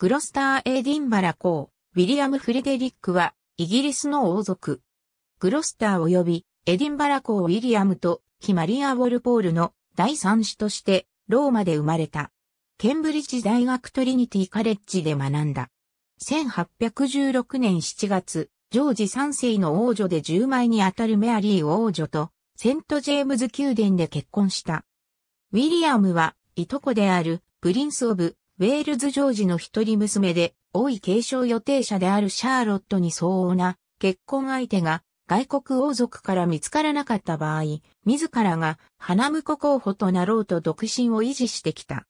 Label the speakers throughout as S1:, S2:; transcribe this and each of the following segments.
S1: グロスター・エディンバラ公、ウィリアム・フレデリッ
S2: クは、イギリスの王族。グロスター及び、エディンバラ公ウィリアムと、ヒマリア・ウォルポールの第三子として、ローマで生まれた。ケンブリッジ大学トリニティカレッジで学んだ。1816年7月、ジョージ3世の王女で10枚にあたるメアリー王女と、セント・ジェームズ宮殿で結婚した。ウィリアムは、いとこである、プリンス・オブ、ウェールズ・ジョージの一人娘で、王位継承予定者であるシャーロットに相応な結婚相手が外国王族から見つからなかった場合、自らが花婿候補となろうと独身を維持してきた。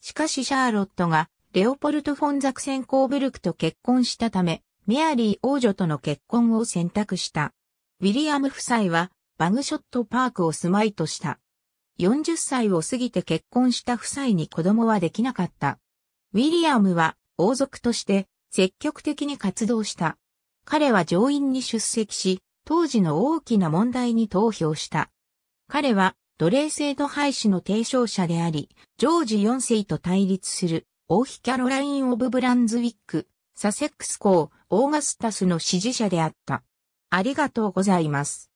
S2: しかしシャーロットがレオポルト・フォンザクセンコーブルクと結婚したため、メアリー王女との結婚を選択した。ウィリアム夫妻はバグショットパークを住まいとした。40歳を過ぎて結婚した夫妻に子供はできなかった。ウィリアムは王族として積極的に活動した。彼は上院に出席し、当時の大きな問題に投票した。彼は奴隷制度廃止の提唱者であり、ジョージ4世と対立する王妃キャロライン・オブ・ブランズウィック、サセックス公、オーガスタス
S1: の支持者であった。ありがとうございます。